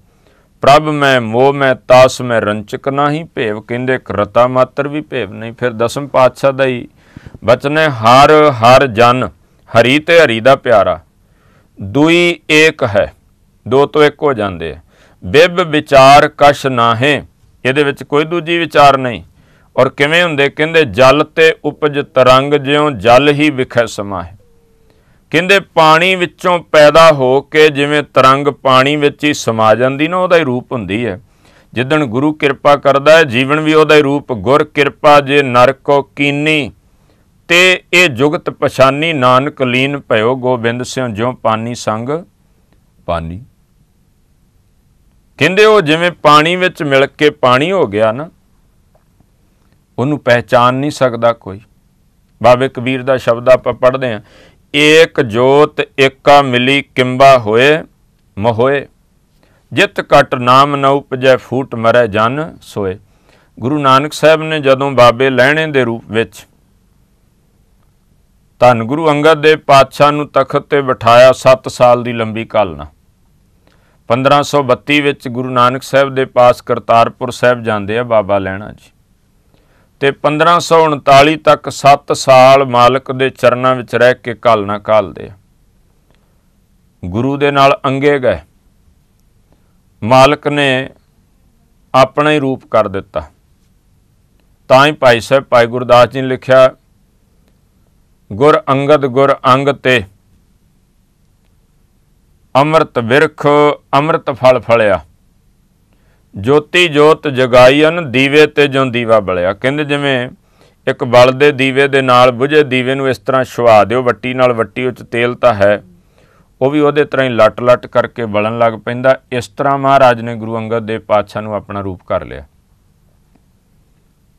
ਪ੍ਰਭ ਮੈਂ ਮੋਹ ਮੈਂ ਤਾਸ ਮੈਂ ਰੰਚਕ ਨਹੀਂ ਭੇਵ ਕਹਿੰਦੇ ਕਰਤਾ ਮਾਤਰ ਵੀ ਭੇਵ ਨਹੀਂ ਫਿਰ ਦਸਮ ਪਾਤਸ਼ਾਹ ਦਾ ਹੀ ਬਚਨ ਹੈ ਹਰ ਹਰ ਜਨ ਹਰੀ ਤੇ ਹਰੀ ਦਾ ਪਿਆਰਾ ਦੁਈ ਏਕ ਹੈ ਦੋ ਤੋਂ ਇੱਕ ਹੋ ਜਾਂਦੇ ਬਿਬ ਵਿਚਾਰ ਕਸ਼ ਨਾਹੇ ਇਹਦੇ ਵਿੱਚ ਕੋਈ ਦੂਜੀ ਵਿਚਾਰ ਨਹੀਂ ਔਰ ਕਿਵੇਂ ਹੁੰਦੇ ਕਹਿੰਦੇ ਜਲ ਤੇ ਉਪਜ ਤਰੰਗ ਜਿਉਂ ਜਲ ਹੀ ਵਿਖੇ ਸਮਾਏ ਕਹਿੰਦੇ ਪਾਣੀ ਵਿੱਚੋਂ ਪੈਦਾ ਹੋ ਕੇ ਜਿਵੇਂ ਤਰੰਗ ਪਾਣੀ ਵਿੱਚ ਹੀ ਸਮਾ ਜਾਂਦੀ ਨਾ ਉਹਦਾ ਹੀ ਰੂਪ ਹੁੰਦੀ ਹੈ ਜਿੱਦਣ ਗੁਰੂ ਕਿਰਪਾ ਕਰਦਾ ਹੈ ਜੀਵਨ ਵੀ ਉਹਦਾ ਹੀ ਰੂਪ ਗੁਰ ਕਿਰਪਾ ਜੇ ਨਰਕੋ ਕੀਨੀ ਤੇ ਇਹ ਜੁਗਤ ਪਛਾਨੀ ਨਾਨਕ ਲੀਨ ਭਇਓ ਗੋਬਿੰਦ ਸਿਉ ਜਿਉ ਪਾਨੀ ਸੰਗ ਪਾਨੀ ਕਹਿੰਦੇ ਉਹ ਜਿਵੇਂ ਪਾਣੀ ਵਿੱਚ ਮਿਲ ਕੇ ਪਾਣੀ ਹੋ ਗਿਆ ਨਾ ਉਹਨੂੰ ਪਹਿਚਾਨ ਨਹੀਂ ਸਕਦਾ ਕੋਈ ਬਾਬੇ ਕਬੀਰ ਦਾ ਸ਼ਬਦ ਆਪਾਂ ਪੜ੍ਹਦੇ ਆਂ ਏਕ ਜੋਤ ਏਕਾ ਮਿਲੀ ਕਿੰਬਾ ਹੋਏ ਮਹੋਏ ਜਿਤ ਕਟ ਨਾਮ ਨ ਉਪਜੈ ਫੂਟ ਮਰੈ ਜਨ ਸੋਏ ਗੁਰੂ ਨਾਨਕ ਸਾਹਿਬ ਨੇ ਜਦੋਂ ਬਾਬੇ ਲੈਣੇ ਦੇ ਰੂਪ ਵਿੱਚ ਧੰਨ ਗੁਰੂ ਅੰਗਦ ਦੇ ਪਾਤਸ਼ਾਹ ਨੂੰ ਤਖਤ ਤੇ ਬਿਠਾਇਆ 7 ਸਾਲ ਦੀ ਲੰਬੀ ਕਾਲਨਾ 1532 ਵਿੱਚ ਗੁਰੂ ਨਾਨਕ ਸਾਹਿਬ ਦੇ ਪਾਸ ਕਰਤਾਰਪੁਰ ਸਾਹਿਬ ਜਾਂਦੇ ਆ ਬਾਬਾ ਲੈਣਾ ਜੀ ਤੇ 1539 ਤੱਕ 7 ਸਾਲ ਮਾਲਕ ਦੇ ਚਰਨਾਂ ਵਿੱਚ ਰਹਿ ਕੇ ਨਾ ਕਾਲਦੇ ਆ ਗੁਰੂ ਦੇ ਨਾਲ ਅੰਗੇ ਗਏ ਮਾਲਕ ਨੇ ਆਪਣਾ ਹੀ ਰੂਪ ਕਰ ਦਿੱਤਾ ਤਾਂ ਹੀ ਭਾਈ ਸਾਹਿਬ ਭਾਈ ਗੁਰਦਾਸ ਜੀ ਨੇ ਲਿਖਿਆ ਗੁਰ ਅੰਗਦ ਗੁਰ ਅੰਗ ਤੇ ਅੰਮ੍ਰਿਤ ਵਿਰਖ ਅੰਮ੍ਰਿਤ ਫਲ ਫਲਿਆ ਜੋਤੀ ਜੋਤ ਜਗਾਈਨ ਦੀਵੇ ਤੇ ਜੋਂ ਦੀਵਾ ਬਲਿਆ ਕਹਿੰਦੇ ਜਿਵੇਂ ਇੱਕ ਬਲ ਦੇ ਦੀਵੇ ਦੇ ਨਾਲ ਬੁਝੇ ਦੀਵੇ ਨੂੰ ਇਸ ਤਰ੍ਹਾਂ ਛਵਾ ਦਿਓ ਵੱਟੀ ਨਾਲ ਵੱਟੀ ਉੱਚ ਤੇਲ ਤਾਂ ਹੈ ਉਹ ਵੀ ਉਹਦੇ ਤਰ੍ਹਾਂ ਹੀ ਲਟ-ਲਟ ਕਰਕੇ ਬਲਣ ਲੱਗ ਪੈਂਦਾ ਇਸ ਤਰ੍ਹਾਂ ਮਹਾਰਾਜ ਨੇ ਗੁਰੂ ਅੰਗਦ ਦੇਵ ਪਾਤਸ਼ਾਹ ਨੂੰ ਆਪਣਾ ਰੂਪ ਕਰ ਲਿਆ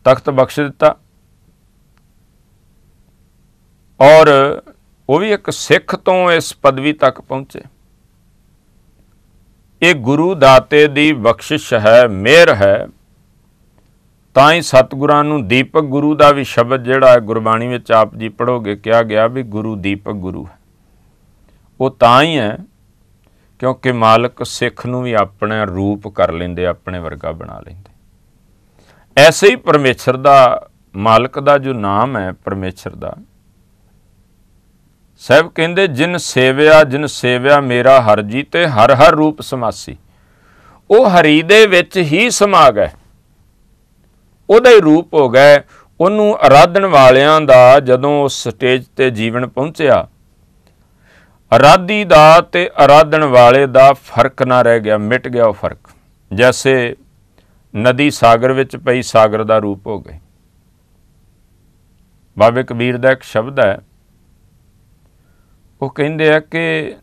ਤਖਤ ਬਖਸ਼ ਦਿੱਤਾ ਔਰ ਉਹ ਵੀ ਇੱਕ ਸਿੱਖ ਤੋਂ ਇਸ ਪਦਵੀ ਤੱਕ ਪਹੁੰਚੇ ਇਹ ਗੁਰੂ ਦਾਤੇ ਦੀ ਬਖਸ਼ਿਸ਼ ਹੈ ਮਿਹਰ ਹੈ ਤਾਂ ਹੀ ਸਤਿਗੁਰਾਂ ਨੂੰ ਦੀਪਕ ਗੁਰੂ ਦਾ ਵੀ ਸ਼ਬਦ ਜਿਹੜਾ ਹੈ ਗੁਰਬਾਣੀ ਵਿੱਚ ਆਪ ਜੀ ਪੜੋਗੇ ਕਿਹਾ ਗਿਆ ਵੀ ਗੁਰੂ ਦੀਪਕ ਗੁਰੂ ਹੈ ਉਹ ਤਾਂ ਹੀ ਹੈ ਕਿਉਂਕਿ ਮਾਲਕ ਸਿੱਖ ਨੂੰ ਵੀ ਆਪਣਾ ਰੂਪ ਕਰ ਲੈਂਦੇ ਆਪਣੇ ਵਰਗਾ ਬਣਾ ਲੈਂਦੇ ਐਸੇ ਹੀ ਪਰਮੇਸ਼ਰ ਦਾ ਮਾਲਕ ਦਾ ਜੋ ਨਾਮ ਹੈ ਪਰਮੇਸ਼ਰ ਦਾ ਸਾਹਿਬ ਕਹਿੰਦੇ ਜਿਨ ਸੇਵਿਆ ਜਿਨ ਸੇਵਿਆ ਮੇਰਾ ਹਰ ਜੀ ਤੇ ਹਰ ਹਰ ਰੂਪ ਸਮਾਸੀ ਉਹ ਹਰੀ ਦੇ ਵਿੱਚ ਹੀ ਸਮਾ ਗਏ ਉਹਦਾ ਹੀ ਰੂਪ ਹੋ ਗਏ ਉਹਨੂੰ ਅਰਾਧਣ ਵਾਲਿਆਂ ਦਾ ਜਦੋਂ ਉਸ ਸਟੇਜ ਤੇ ਜੀਵਨ ਪਹੁੰਚਿਆ ਅਰਾਧੀ ਦਾ ਤੇ ਅਰਾਧਣ ਵਾਲੇ ਦਾ ਫਰਕ ਨਾ ਰਹਿ ਗਿਆ ਮਿਟ ਗਿਆ ਉਹ ਫਰਕ ਜੈਸੇ ਨਦੀ ਸਾਗਰ ਵਿੱਚ ਪਈ ਸਾਗਰ ਦਾ ਰੂਪ ਹੋ ਗਏ ਬਾਬੇ ਕਬੀਰ ਦਾ ਇੱਕ ਸ਼ਬਦ ਹੈ ਉਹ ਕਹਿੰਦੇ ਆ ਕਿ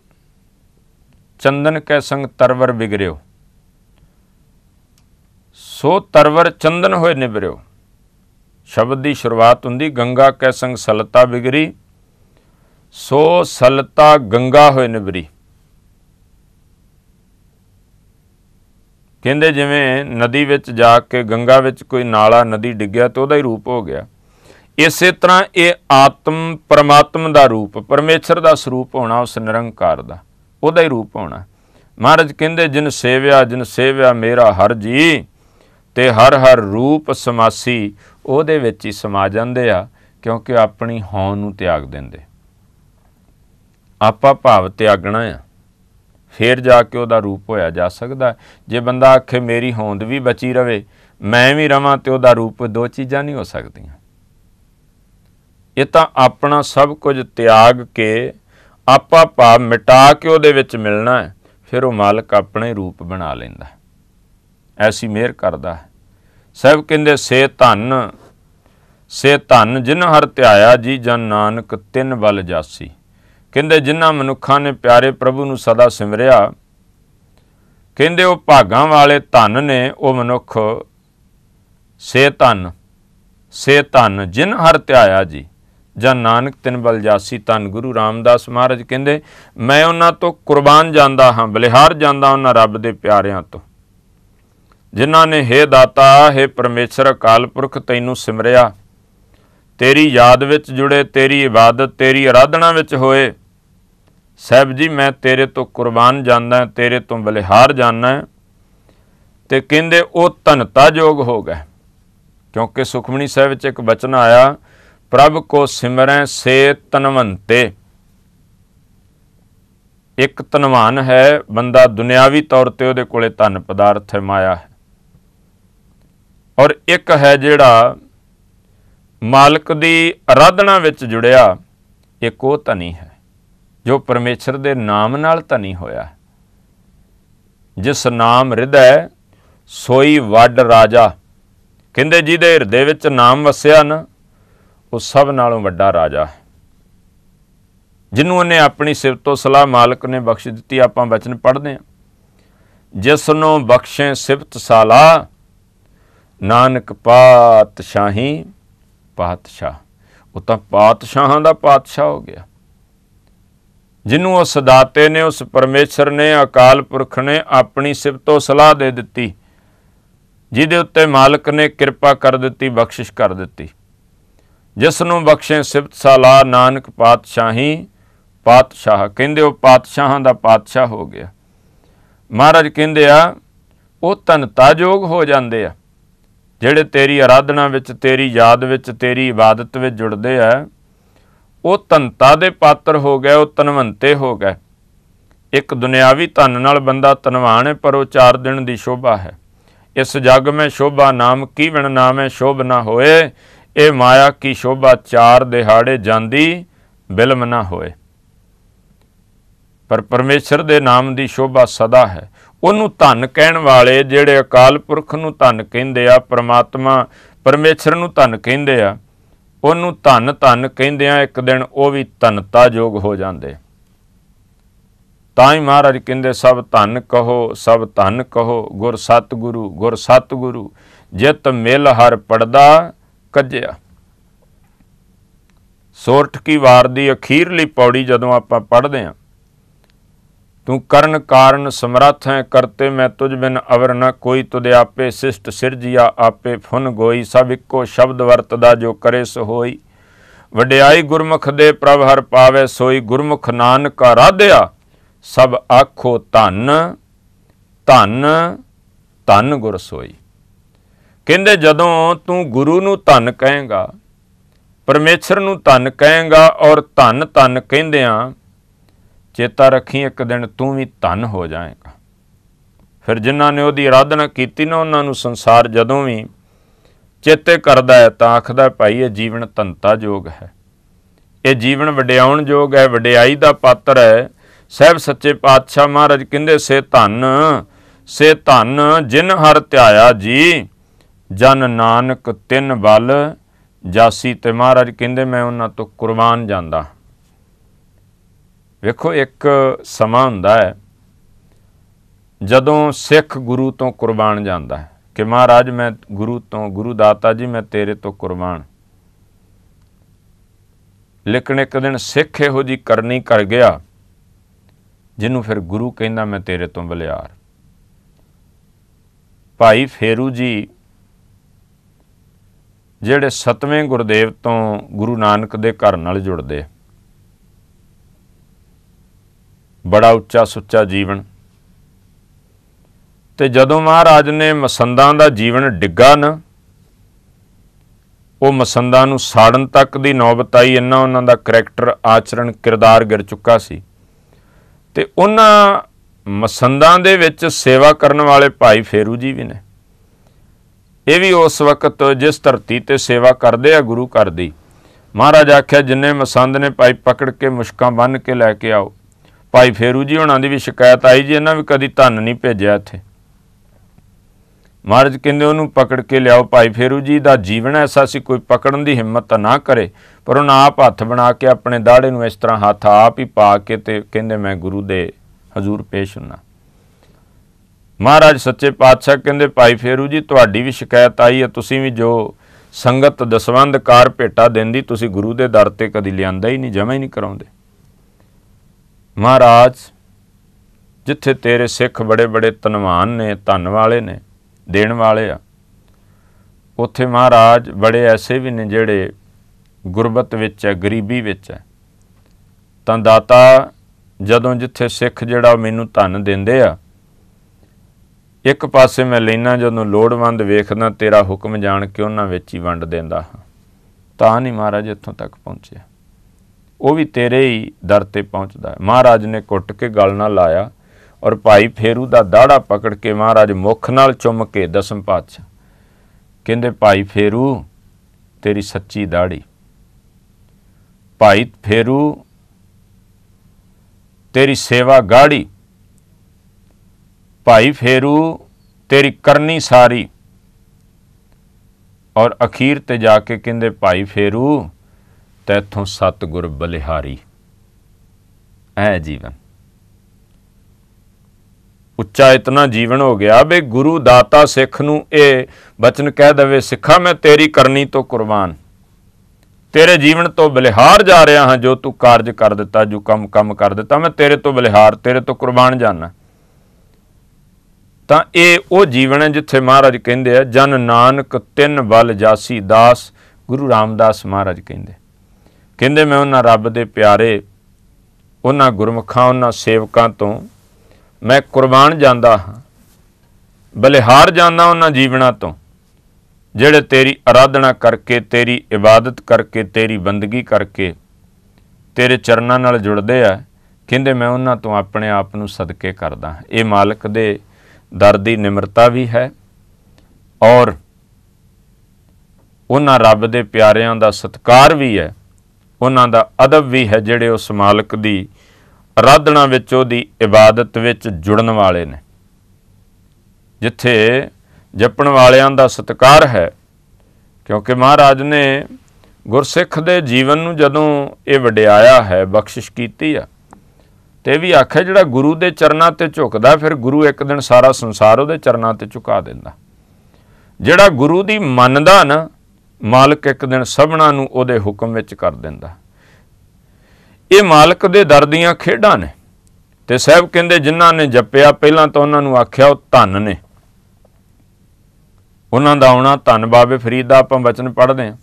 ਚੰਦਨ ਕੈ ਸੰਗ ਤਰਵਰ ਵਿਗਰਿਓ ਸੋ ਤਰਵਰ ਚੰਦਨ ਹੋਏ ਨਿਬਰਿਓ ਸ਼ਬਦ ਦੀ ਸ਼ੁਰੂਆਤ ਹੁੰਦੀ ਗੰਗਾ ਕੈ ਸੰਗ ਸਲਤਾ ਵਿਗਰੀ ਸੋ ਸਲਤਾ ਗੰਗਾ ਹੋਏ ਨਿਬਰੀ ਕਹਿੰਦੇ ਜਿਵੇਂ ਨਦੀ ਵਿੱਚ ਜਾ ਕੇ ਗੰਗਾ ਵਿੱਚ ਕੋਈ ਨਾਲਾ ਨਦੀ ਡਿੱਗਿਆ ਤੇ ਉਹਦਾ ਹੀ ਰੂਪ ਹੋ ਗਿਆ ਇਸੇ ਤਰ੍ਹਾਂ ਇਹ ਆਤਮ ਪਰਮਾਤਮ ਦਾ ਰੂਪ ਪਰਮੇਸ਼ਰ ਦਾ ਸਰੂਪ ਹੋਣਾ ਉਸ ਨਿਰੰਕਾਰ ਦਾ ਉਹਦਾ ਹੀ ਰੂਪ ਹੋਣਾ ਮਹਾਰਾਜ ਕਹਿੰਦੇ ਜਿਨ ਸੇਵਿਆ ਜਿਨ ਸੇਵਿਆ ਮੇਰਾ ਹਰ ਜੀ ਤੇ ਹਰ ਹਰ ਰੂਪ ਸਮਾਸੀ ਉਹਦੇ ਵਿੱਚ ਹੀ ਸਮਾ ਜਾਂਦੇ ਆ ਕਿਉਂਕਿ ਆਪਣੀ ਹੋਂ ਨੂੰ ਤਿਆਗ ਦਿੰਦੇ ਆਪਾ ਭਾਵ ਤਿਆਗਣਾ ਆ ਫੇਰ ਜਾ ਕੇ ਉਹਦਾ ਰੂਪ ਹੋਇਆ ਜਾ ਸਕਦਾ ਜੇ ਬੰਦਾ ਆਖੇ ਮੇਰੀ ਹੋਂਦ ਵੀ ਬਚੀ ਰਵੇ ਮੈਂ ਵੀ ਰਵਾਂ ਤੇ ਉਹਦਾ ਰੂਪ ਦੋ ਚੀਜ਼ਾਂ ਨਹੀਂ ਹੋ ਸਕਦੀਆਂ ਇਹ ਤਾਂ ਆਪਣਾ ਸਭ ਕੁਝ ਤਿਆਗ ਕੇ ਆਪਾ ਭਾਵ ਮਿਟਾ ਕੇ ਉਹਦੇ ਵਿੱਚ ਮਿਲਣਾ ਹੈ ਫਿਰ ਉਹ ਮਾਲਕ ਆਪਣੇ ਰੂਪ ਬਣਾ ਲੈਂਦਾ ਹੈ ਐਸੀ ਮਿਹਰ ਕਰਦਾ ਹੈ ਸਭ ਕਹਿੰਦੇ ਸੇ ਧੰਨ ਸੇ ਧੰਨ ਜਿਨ ਹਰ ਧਿਆਇਆ ਜੀ ਜਨ ਨਾਨਕ ਤਿੰਨ ਬਲ ਜਾਸੀ ਕਹਿੰਦੇ ਜਿਨ੍ਹਾਂ ਮਨੁੱਖਾਂ ਨੇ ਪਿਆਰੇ ਪ੍ਰਭੂ ਨੂੰ ਸਦਾ ਸਿਮਰਿਆ ਕਹਿੰਦੇ ਉਹ ਭਾਗਾਂ ਵਾਲੇ ਧੰਨ ਨੇ ਉਹ ਮਨੁੱਖ ਸੇ ਧੰਨ ਸੇ ਧੰਨ ਜਿਨ ਹਰ ਧਿਆਇਆ ਜੀ ਜਾਂ ਨਾਨਕ ਤਿਨ ਬਲ ਜਾਸੀ ਤਨ ਗੁਰੂ ਰਾਮਦਾਸ ਮਹਾਰਾਜ ਕਹਿੰਦੇ ਮੈਂ ਉਹਨਾਂ ਤੋਂ ਕੁਰਬਾਨ ਜਾਂਦਾ ਹਾਂ ਬਲਿਹਾਰ ਜਾਂਦਾ ਉਹਨਾਂ ਰੱਬ ਦੇ ਪਿਆਰਿਆਂ ਤੋਂ ਜਿਨ੍ਹਾਂ ਨੇ हे ਦਾਤਾ हे ਪਰਮੇਸ਼ਰ ਅਕਾਲ ਪੁਰਖ ਤੈਨੂੰ ਸਿਮਰਿਆ ਤੇਰੀ ਯਾਦ ਵਿੱਚ ਜੁੜੇ ਤੇਰੀ ਇਬਾਦਤ ਤੇਰੀ ਅਰਾਧਨਾ ਵਿੱਚ ਹੋਏ ਸਹਿਬ ਜੀ ਮੈਂ ਤੇਰੇ ਤੋਂ ਕੁਰਬਾਨ ਜਾਂਦਾ ਤੇਰੇ ਤੋਂ ਬਲਿਹਾਰ ਜਾਂਦਾ ਤੇ ਕਹਿੰਦੇ ਉਹ ਧਨਤਾ ਯੋਗ ਹੋ ਗਏ ਕਿਉਂਕਿ ਸੁਖਮਣੀ ਸਾਹਿਬ ਵਿੱਚ ਇੱਕ ਬਚਨ ਆਇਆ ਪ੍ਰਭ ਕੋ ਸਿਮਰੈ ਸੇ ਤਨਵੰਤੇ ਇੱਕ ਤਨਵਾਨ ਹੈ ਬੰਦਾ ਦੁਨਿਆਵੀ ਤੌਰ ਤੇ ਉਹਦੇ ਕੋਲੇ ਧਨ ਪਦਾਰਥ ਹੈ ਮਾਇਆ ਹੈ ਔਰ ਇੱਕ ਹੈ ਜਿਹੜਾ ਮਾਲਕ ਦੀ ਅਰਾਧਨਾ ਵਿੱਚ ਜੁੜਿਆ ਇੱਕ ਉਹ ਧਨੀ ਹੈ ਜੋ ਪਰਮੇਸ਼ਰ ਦੇ ਨਾਮ ਨਾਲ ਧਨੀ ਹੋਇਆ ਹੈ ਜਿਸ ਨਾਮ ਹਿਰਦੈ ਸੋਈ ਵੱਡ ਰਾਜਾ ਕਹਿੰਦੇ ਜਿਹਦੇ ਹਿਰਦੇ ਵਿੱਚ ਨਾਮ ਵਸਿਆ ਨਾ ਉਹ ਸਭ ਨਾਲੋਂ ਵੱਡਾ ਰਾਜਾ ਹੈ ਜਿਹਨੂੰ ਉਹਨੇ ਆਪਣੀ ਸਿਫਤ ਤੋਂ ਸਲਾਹ ਮਾਲਕ ਨੇ ਬਖਸ਼ ਦਿੱਤੀ ਆਪਾਂ ਬਚਨ ਪੜ੍ਹਦੇ ਹਾਂ ਜਿਸ ਨੂੰ ਬਖਸ਼ੇ ਸਿਫਤ ਸਾਲਾ ਨਾਨਕ ਪਾਤਸ਼ਾਹੀ ਪਾਤਸ਼ਾਹ ਉਹ ਤਾਂ ਪਾਤਸ਼ਾਹਾਂ ਦਾ ਪਾਤਸ਼ਾਹ ਹੋ ਗਿਆ ਜਿਹਨੂੰ ਉਸ ਦਾਤੇ ਨੇ ਉਸ ਪਰਮੇਸ਼ਰ ਨੇ ਅਕਾਲ ਪੁਰਖ ਨੇ ਆਪਣੀ ਸਿਫਤ ਤੋਂ ਸਲਾਹ ਦੇ ਦਿੱਤੀ ਜਿਹਦੇ ਉੱਤੇ ਮਾਲਕ ਨੇ ਕਿਰਪਾ ਕਰ ਦਿੱਤੀ ਬਖਸ਼ਿਸ਼ ਕਰ ਦਿੱਤੀ ਜਿਸ ਨੂੰ ਬਖਸ਼ੇ ਸਿਫਤ ਸਾਲਾ ਨਾਨਕ ਪਾਤਸ਼ਾਹੀ ਪਾਤਸ਼ਾਹ ਕਹਿੰਦੇ ਉਹ ਪਾਤਸ਼ਾਹਾਂ ਦਾ ਪਾਤਸ਼ਾਹ ਹੋ ਗਿਆ ਮਹਾਰਾਜ ਕਹਿੰਦੇ ਆ ਉਹ ਜੋਗ ਹੋ ਜਾਂਦੇ ਆ ਜਿਹੜੇ ਤੇਰੀ ਆਰਾਧਨਾ ਵਿੱਚ ਤੇਰੀ ਯਾਦ ਵਿੱਚ ਤੇਰੀ ਇਬਾਦਤ ਵਿੱਚ ਜੁੜਦੇ ਆ ਉਹ ਤਨਤਾ ਦੇ ਪਾਤਰ ਹੋ ਗਏ ਉਹ ਤਨਵੰਤੇ ਹੋ ਗਏ ਇੱਕ ਦੁਨਿਆਵੀ ਧਨ ਨਾਲ ਬੰਦਾ ਤਨਵਾਨ ਹੈ ਪਰ ਉਹ ਚਾਰ ਦਿਨ ਦੀ ਸ਼ੋਭਾ ਹੈ ਇਸ ਜਗ ਮੈਂ ਸ਼ੋਭਾ ਨਾਮ ਕੀ ਬਿਨ ਨਾਮ ਹੈ ਸ਼ੋਭ ਨਾ ਹੋਏ ਇਹ ਮਾਇਆ ਕੀ ਸ਼ੋਭਾ ਚਾਰ ਦਿਹਾੜੇ ਜਾਂਦੀ ਬਿਲਮ ਨਾ ਹੋਏ ਪਰ ਪਰਮੇਸ਼ਰ ਦੇ ਨਾਮ ਦੀ ਸ਼ੋਭਾ ਸਦਾ ਹੈ ਉਹਨੂੰ ਧੰਨ ਕਹਿਣ ਵਾਲੇ ਜਿਹੜੇ ਅਕਾਲ ਪੁਰਖ ਨੂੰ ਧੰਨ ਕਹਿੰਦੇ ਆ ਪ੍ਰਮਾਤਮਾ ਪਰਮੇਸ਼ਰ ਨੂੰ ਧੰਨ ਕਹਿੰਦੇ ਆ ਉਹਨੂੰ ਧੰਨ ਧੰਨ ਕਹਿੰਦੇ ਆ ਇੱਕ ਦਿਨ ਉਹ ਵੀ ਧਨਤਾ ਯੋਗ ਹੋ ਜਾਂਦੇ ਤਾਂ ਹੀ ਮਹਾਰਾਜ ਕਹਿੰਦੇ ਸਭ ਧੰਨ ਕਹੋ ਸਭ ਧੰਨ ਕਹੋ ਗੁਰ ਸਤਗੁਰੂ ਗੁਰ ਸਤਗੁਰੂ ਜਿਤ ਮਿਲ ਹਰ ਪੜਦਾ ਕੱਜਿਆ ਸੋਰਠ ਕੀ ਵਾਰ ਦੀ ਅਖੀਰਲੀ ਪੌੜੀ ਜਦੋਂ ਆਪਾਂ ਪੜ੍ਹਦੇ ਆਂ ਤੂੰ ਕਰਨ ਕਾਰਨ ਸਮਰੱਥ ਹੈ ਕਰਤੇ ਮੈਂ ਤੁਝ ਬਿਨ ਅਵਰ ਨ ਕੋਈ ਤੁਦੇ ਆਪੇ ਸਿਸ਼ਟ ਸਿਰਜਿਆ ਆਪੇ ਫੁਨ ਗੋਈ ਸਭ ਇੱਕੋ ਸ਼ਬਦ ਵਰਤਦਾ ਜੋ ਕਰੇ ਸੋ ਹੋਈ ਵਡਿਆਈ ਗੁਰਮੁਖ ਦੇ ਪ੍ਰਭ ਹਰ ਪਾਵੇ ਸੋਈ ਗੁਰਮੁਖ ਨਾਨਕ ਆਰਾਧਿਆ ਸਭ ਆਖੋ ਧੰਨ ਧੰਨ ਧੰਨ ਗੁਰ ਸੋਈ ਕਹਿੰਦੇ ਜਦੋਂ ਤੂੰ ਗੁਰੂ ਨੂੰ ਧੰਨ ਕਹੇਗਾ ਪਰਮੇਸ਼ਰ ਨੂੰ ਧੰਨ ਕਹੇਗਾ ਔਰ ਧੰਨ ਧੰਨ ਕਹਿੰਦਿਆਂ ਚੇਤਾ ਰੱਖੀ ਇੱਕ ਦਿਨ ਤੂੰ ਵੀ ਧੰਨ ਹੋ ਜਾਏਗਾ ਫਿਰ ਜਿਨ੍ਹਾਂ ਨੇ ਉਹਦੀ ਆਰਾਧਨਾ ਕੀਤੀ ਨਾ ਉਹਨਾਂ ਨੂੰ ਸੰਸਾਰ ਜਦੋਂ ਵੀ ਚੇਤੇ ਕਰਦਾ ਹੈ ਤਾਂ ਆਖਦਾ ਭਾਈ ਇਹ ਜੀਵਨ ਤੰਤਾ ਜੋਗ ਹੈ ਇਹ ਜੀਵਨ ਵਡਿਆਉਣ ਜੋਗ ਹੈ ਵਡਿਆਈ ਦਾ ਪਾਤਰ ਹੈ ਸਹਿਬ ਸੱਚੇ ਪਾਤਸ਼ਾਹ ਮਹਾਰਾਜ ਕਹਿੰਦੇ ਸੇ ਧੰਨ ਸੇ ਧੰਨ ਜਿਨ ਹਰ ਧਿਆਇਆ ਜੀ ਜਨ ਨਾਨਕ ਤਿੰਨ ਬਲ ਜਾਸੀ ਤੇ ਮਹਾਰਾਜ ਕਹਿੰਦੇ ਮੈਂ ਉਹਨਾਂ ਤੋਂ ਕੁਰਬਾਨ ਜਾਂਦਾ ਵੇਖੋ ਇੱਕ ਸਮਾਂ ਹੁੰਦਾ ਹੈ ਜਦੋਂ ਸਿੱਖ ਗੁਰੂ ਤੋਂ ਕੁਰਬਾਨ ਜਾਂਦਾ ਹੈ ਕਿ ਮਹਾਰਾਜ ਮੈਂ ਗੁਰੂ ਤੋਂ ਗੁਰੂ ਦਾਤਾ ਜੀ ਮੈਂ ਤੇਰੇ ਤੋਂ ਕੁਰਬਾਨ ਲੇਕਿਨ ਇੱਕ ਦਿਨ ਸਿੱਖ ਇਹੋ ਜੀ ਕਰਨੀ ਕਰ ਗਿਆ ਜਿਹਨੂੰ ਫਿਰ ਗੁਰੂ ਕਹਿੰਦਾ ਮੈਂ ਤੇਰੇ ਤੋਂ ਬਲਿਆਰ ਭਾਈ ਫੇਰੂ ਜੀ ਜਿਹੜੇ ਸਤਵੇਂ ਗੁਰਦੇਵ ਤੋਂ ਗੁਰੂ ਨਾਨਕ ਦੇ ਘਰ ਨਾਲ ਜੁੜਦੇ ਬੜਾ ਉੱਚਾ ਸੁੱਚਾ ਜੀਵਨ ਤੇ ਜਦੋਂ ਮਹਾਰਾਜ ਨੇ ਮਸੰਦਾਂ ਦਾ ਜੀਵਨ ਡਿੱਗਾ ਨਾ ਉਹ ਮਸੰਦਾਂ ਨੂੰ ਸਾੜਨ ਤੱਕ ਦੀ ਨੌਬਤ ਆਈ ਇੰਨਾ ਉਹਨਾਂ ਦਾ ਕੈਰੈਕਟਰ ਆਚਰਣ ਕਿਰਦਾਰ ਗਿਰ ਚੁੱਕਾ ਸੀ ਤੇ ਉਹਨਾਂ ਮਸੰਦਾਂ ਦੇ ਵਿੱਚ ਸੇਵਾ ਕਰਨ ਵਾਲੇ ਭਾਈ ਫੇਰੂ ਜੀ ਵੀ ਨੇ ਇਹ ਵੀ ਉਸ ਵਕਤ ਜਿਸ ਧਰਤੀ ਤੇ ਸੇਵਾ ਕਰਦੇ ਆ ਗੁਰੂ ਘਰ ਦੀ ਮਹਾਰਾਜ ਆਖਿਆ ਜਿੰਨੇ ਮਸੰਦ ਨੇ ਭਾਈ ਪਕੜ ਕੇ ਮੁਸ਼ਕਾਂ ਬੰਨ ਕੇ ਲੈ ਕੇ ਆਓ ਭਾਈ ਫੇਰੂ ਜੀ ਹੁਣਾਂ ਦੀ ਵੀ ਸ਼ਿਕਾਇਤ ਆਈ ਜੀ ਇਹਨਾਂ ਵੀ ਕਦੀ ਧਨ ਨਹੀਂ ਭੇਜਿਆ ਇੱਥੇ ਮਹਾਰਾਜ ਕਹਿੰਦੇ ਉਹਨੂੰ ਪਕੜ ਕੇ ਲਿਆਓ ਭਾਈ ਫੇਰੂ ਜੀ ਦਾ ਜੀਵਨ ਐਸਾ ਸੀ ਕੋਈ ਪਕੜਨ ਦੀ ਹਿੰਮਤ ਤਾਂ ਨਾ ਕਰੇ ਪਰ ਉਹਨਾਂ ਆਪ ਹੱਥ ਬਣਾ ਕੇ ਆਪਣੇ ਦਾੜੇ ਨੂੰ ਇਸ ਤਰ੍ਹਾਂ ਹੱਥ ਆਪ ਹੀ ਪਾ ਕੇ ਤੇ ਕਹਿੰਦੇ ਮੈਂ ਗੁਰੂ ਦੇ ਹਜ਼ੂਰ ਪੇਸ਼ ਹੁੰਨਾ ਮਹਾਰਾਜ ਸੱਚੇ ਪਾਤਸ਼ਾਹ ਕਹਿੰਦੇ ਭਾਈ ਫੇਰੂ ਜੀ ਤੁਹਾਡੀ ਵੀ ਸ਼ਿਕਾਇਤ ਆਈ ਹੈ ਤੁਸੀਂ ਵੀ ਜੋ ਸੰਗਤ ਦਸਵੰਦ ਕਾਰ ਭੇਟਾ ਦਿੰਦੀ ਤੁਸੀਂ ਗੁਰੂ ਦੇ ਦਰ ਤੇ ਕਦੀ ਲਿਆਂਦਾ ਹੀ ਨਹੀਂ ਜਮਾ ਹੀ ਨਹੀਂ ਕਰਾਉਂਦੇ ਮਹਾਰਾਜ ਜਿੱਥੇ ਤੇਰੇ ਸਿੱਖ ਬੜੇ ਬੜੇ ਧਨਵਾਨ ਨੇ ਧਨ ਵਾਲੇ ਨੇ ਦੇਣ ਵਾਲੇ ਆ ਉੱਥੇ ਮਹਾਰਾਜ ਬੜੇ ਐਸੇ ਵੀ ਨੇ ਜਿਹੜੇ ਗੁਰਬਤ ਵਿੱਚ ਹੈ ਗਰੀਬੀ ਵਿੱਚ ਹੈ ਤਾਂ ਦਾਤਾ ਜਦੋਂ ਜਿੱਥੇ ਸਿੱਖ ਜਿਹੜਾ ਮੈਨੂੰ ਧਨ ਦਿੰਦੇ ਆ ਇੱਕ ਪਾਸੇ ਮੈਂ ਲੈਣਾ ਜਦੋਂ ਲੋੜਵੰਦ ਵੇਖਦਾ ਤੇਰਾ ਹੁਕਮ ਜਾਣ ਕੇ ਉਹਨਾਂ ਵਿੱਚ ਹੀ ਵੰਡ ਦਿੰਦਾ ਹਾਂ ਤਾਂ ਨਹੀਂ ਮਹਾਰਾਜ ਇੱਥੋਂ ਤੱਕ ਪਹੁੰਚਿਆ ਉਹ ਵੀ ਤੇਰੇ ਹੀ ਦਰ ਤੇ ਪਹੁੰਚਦਾ ਮਹਾਰਾਜ ਨੇ ਕੁੱਟ ਕੇ ਗਲ ਨਾਲ ਲਾਇਆ ਔਰ ਭਾਈ ਫੇਰੂ ਦਾ ਦਾੜਾ ਪਕੜ ਕੇ ਮਹਾਰਾਜ ਮੁਖ ਨਾਲ ਚੁੰਮ ਕੇ ਦਸਮ ਪਾਤਸ਼ਾਹ ਕਹਿੰਦੇ ਭਾਈ ਫੇਰੂ ਤੇਰੀ ਸੱਚੀ ਦਾੜੀ ਭਾਈ ਫੇਰੂ ਤੇਰੀ ਸੇਵਾ ਗਾੜੀ ਭਾਈ ਫੇਰੂ ਤੇਰੀ ਕਰਨੀ ਸਾਰੀ ਔਰ ਅਖੀਰ ਤੇ ਜਾ ਕੇ ਕਹਿੰਦੇ ਭਾਈ ਫੇਰੂ ਤੈਥੋਂ ਸਤਗੁਰ ਬਲਿਹਾਰੀ ਐ ਜੀਵਨ ਉੱਚਾ ਇਤਨਾ ਜੀਵਨ ਹੋ ਗਿਆ ਬੇ ਗੁਰੂ ਦਾਤਾ ਸਿੱਖ ਨੂੰ ਇਹ ਬਚਨ ਕਹਿ ਦਵੇ ਸਿੱਖਾ ਮੈਂ ਤੇਰੀ ਕਰਨੀ ਤੋਂ ਕੁਰਬਾਨ ਤੇਰੇ ਜੀਵਨ ਤੋਂ ਬਲਿਹਾਰ ਜਾ ਰਿਹਾ ਹਾਂ ਜੋ ਤੂੰ ਕਾਰਜ ਕਰ ਦਿੱਤਾ ਜੋ ਕੰਮ ਕੰਮ ਕਰ ਦਿੱਤਾ ਮੈਂ ਤੇਰੇ ਤੋਂ ਬਲਿਹਾਰ ਤੇਰੇ ਤੋਂ ਕੁਰਬਾਨ ਜਾਣਾ ਤਾਂ ਇਹ ਉਹ ਜੀਵਨ ਹੈ ਜਿੱਥੇ ਮਹਾਰਾਜ ਕਹਿੰਦੇ ਆ ਜਨ ਨਾਨਕ ਤਿੰਨ ਬਲ ਜਾਸੀ ਦਾਸ ਗੁਰੂ ਰਾਮਦਾਸ ਮਹਾਰਾਜ ਕਹਿੰਦੇ ਕਹਿੰਦੇ ਮੈਂ ਉਹਨਾਂ ਰੱਬ ਦੇ ਪਿਆਰੇ ਉਹਨਾਂ ਗੁਰਮਖਾਂ ਉਹਨਾਂ ਸੇਵਕਾਂ ਤੋਂ ਮੈਂ ਕੁਰਬਾਨ ਜਾਂਦਾ ਹਾਂ ਬਲਿਹਾਰ ਜਾਂਦਾ ਉਹਨਾਂ ਜੀਵਨਾਂ ਤੋਂ ਜਿਹੜੇ ਤੇਰੀ ਆਰਾਧਨਾ ਕਰਕੇ ਤੇਰੀ ਇਬਾਦਤ ਕਰਕੇ ਤੇਰੀ ਬੰਦਗੀ ਕਰਕੇ ਤੇਰੇ ਚਰਨਾਂ ਨਾਲ ਜੁੜਦੇ ਆ ਕਹਿੰਦੇ ਮੈਂ ਉਹਨਾਂ ਤੋਂ ਆਪਣੇ ਆਪ ਨੂੰ ਸਦਕੇ ਕਰਦਾ ਇਹ ਮਾਲਕ ਦੇ ਦਰ ਦੀ ਨਿਮਰਤਾ ਵੀ ਹੈ ਔਰ ਉਹਨਾਂ ਰੱਬ ਦੇ ਪਿਆਰਿਆਂ ਦਾ ਸਤਕਾਰ ਵੀ ਹੈ ਉਹਨਾਂ ਦਾ ਅਦਬ ਵੀ ਹੈ ਜਿਹੜੇ ਉਸ ਮਾਲਕ ਦੀ ਆਰਾਧਨਾ ਵਿੱਚ ਉਹਦੀ ਇਬਾਦਤ ਵਿੱਚ ਜੁੜਨ ਵਾਲੇ ਨੇ ਜਿੱਥੇ ਜਪਣ ਵਾਲਿਆਂ ਦਾ ਸਤਕਾਰ ਹੈ ਕਿਉਂਕਿ ਮਹਾਰਾਜ ਨੇ ਗੁਰਸਿੱਖ ਦੇ ਜੀਵਨ ਨੂੰ ਜਦੋਂ ਇਹ ਵਡਿਆਇਆ ਹੈ ਬਖਸ਼ਿਸ਼ ਕੀਤੀ ਆ ਤੇ ਵੀ ਆਖਿਆ ਜਿਹੜਾ ਗੁਰੂ ਦੇ ਚਰਨਾਂ ਤੇ ਝੁਕਦਾ ਫਿਰ ਗੁਰੂ ਇੱਕ ਦਿਨ ਸਾਰਾ ਸੰਸਾਰ ਉਹਦੇ ਚਰਨਾਂ ਤੇ ਝੁਕਾ ਦਿੰਦਾ ਜਿਹੜਾ ਗੁਰੂ ਦੀ ਮੰਨਦਾ ਨਾ ਮਾਲਕ ਇੱਕ ਦਿਨ ਸਭਨਾ ਨੂੰ ਉਹਦੇ ਹੁਕਮ ਵਿੱਚ ਕਰ ਦਿੰਦਾ ਇਹ ਮਾਲਕ ਦੇ ਦਰ ਦੀਆਂ ਖੇਡਾਂ ਨੇ ਤੇ ਸਹਿਬ ਕਹਿੰਦੇ ਜਿਨ੍ਹਾਂ ਨੇ ਜਪਿਆ ਪਹਿਲਾਂ ਤਾਂ ਉਹਨਾਂ ਨੂੰ ਆਖਿਆ ਉਹ ਧਨ ਨੇ ਉਹਨਾਂ ਦਾ ਆਉਣਾ ਧੰਨ ਬਾਬੇ ਫਰੀਦ ਦਾ ਆਪਾਂ ਬਚਨ ਪੜ੍ਹਦੇ ਆਂ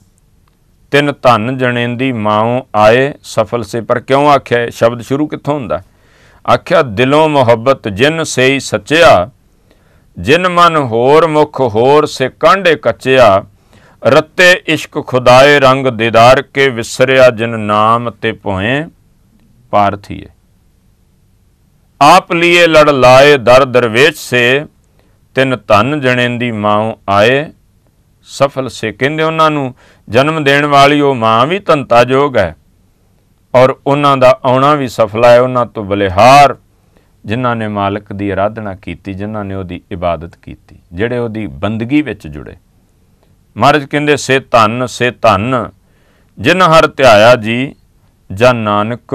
ਤਿੰਨ ਧਨ ਜਣੇਂਦੀ ਮਾਉ ਆਏ ਸਫਲ ਸੇ ਪਰ ਕਿਉਂ ਆਖਿਆ ਸ਼ਬਦ ਸ਼ੁਰੂ ਕਿੱਥੋਂ ਹੁੰਦਾ ਆਖਿਆ ਦਿਲੋਂ ਮੁਹੱਬਤ ਜਿਨ ਸੇਈ ਸੱਚਿਆ ਜਿਨ ਮਨ ਹੋਰ ਮੁਖ ਹੋਰ ਸੇ ਕਾਂਢੇ ਕੱਚਿਆ ਰੱਤੇ ਇਸ਼ਕ ਖੁਦਾਏ ਰੰਗ ਦੀਦਾਰ ਕੇ ਵਿਸਰਿਆ ਜਿਨ ਨਾਮ ਤੇ ਭੋਏ ਪਾਰਥੀਏ ਆਪ ਲੀਏ ਲੜ ਲਾਏ ਦਰ ਦਰਵੇਸ਼ ਸੇ ਤਿੰਨ ਧਨ ਜਣੇਂਦੀ ਮਾਉ ਆਏ ਸਫਲ ਸੇ ਕਹਿੰਦੇ ਉਹਨਾਂ ਨੂੰ ਜਨਮ ਦੇਣ ਵਾਲੀ ਉਹ ਮਾਂ ਵੀ ਜੋਗ ਹੈ ਔਰ ਉਹਨਾਂ ਦਾ ਆਉਣਾ ਵੀ ਸਫਲਾ ਹੈ ਉਹਨਾਂ ਤੋਂ ਬਲਿਹਾਰ ਜਿਨ੍ਹਾਂ ਨੇ ਮਾਲਕ ਦੀ ਆਰਾਧਨਾ ਕੀਤੀ ਜਿਨ੍ਹਾਂ ਨੇ ਉਹਦੀ ਇਬਾਦਤ ਕੀਤੀ ਜਿਹੜੇ ਉਹਦੀ ਬੰਦਗੀ ਵਿੱਚ ਜੁੜੇ ਮਹਾਰਜ ਕਹਿੰਦੇ ਸੇ ਧੰਨ ਸੇ ਧੰਨ ਜਿਨ ਹਰ ਧਿਆਇਆ ਜੀ ਜਾਂ ਨਾਨਕ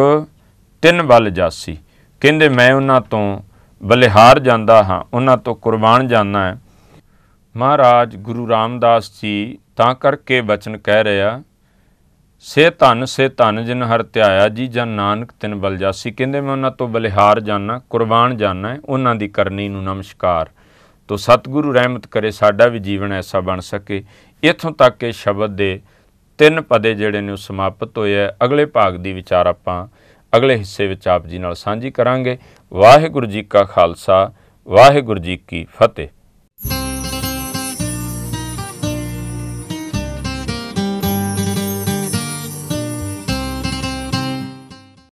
ਤਿੰਨ ਬਲ ਜਾਸੀ ਕਹਿੰਦੇ ਮੈਂ ਉਹਨਾਂ ਤੋਂ ਬਲਿਹਾਰ ਜਾਂਦਾ ਹਾਂ ਉਹਨਾਂ ਤੋਂ ਕੁਰਬਾਨ ਜਾਂਦਾ ਹਾਂ ਮਹਾਰਾਜ ਗੁਰੂ ਰਾਮਦਾਸ ਜੀ ਤਾਂ ਕਰਕੇ ਬਚਨ ਕਹਿ ਰਿਹਾ ਸੇ ਧਨ ਸੇ ਧਨ ਜਿਨ ਹਰ ਧਿਆਇਆ ਜੀ ਜਨ ਨਾਨਕ ਤਿਨ ਬਲ ਜਾਸੀ ਕਹਿੰਦੇ ਮੈਂ ਉਹਨਾਂ ਤੋਂ ਬਲਿਹਾਰ ਜਾਣਾ ਕੁਰਬਾਨ ਜਾਣਾ ਉਹਨਾਂ ਦੀ ਕਰਨੀ ਨੂੰ ਨਮਸਕਾਰ ਤੋ ਸਤਿਗੁਰੂ ਰਹਿਮਤ ਕਰੇ ਸਾਡਾ ਵੀ ਜੀਵਨ ਐਸਾ ਬਣ ਸਕੇ ਇਥੋਂ ਤੱਕ ਕਿ ਸ਼ਬਦ ਦੇ ਤਿੰਨ ਪਦੇ ਜਿਹੜੇ ਨੇ ਉਹ ਸਮਾਪਤ ਹੋਏ ਅਗਲੇ ਭਾਗ ਦੀ ਵਿਚਾਰ ਆਪਾਂ ਅਗਲੇ ਹਿੱਸੇ ਵਿੱਚ ਆਪ ਜੀ ਨਾਲ ਸਾਂਝੀ ਕਰਾਂਗੇ ਵਾਹਿਗੁਰੂ ਜੀ ਕਾ ਖਾਲਸਾ ਵਾਹਿਗੁਰੂ ਜੀ ਕੀ ਫਤਿਹ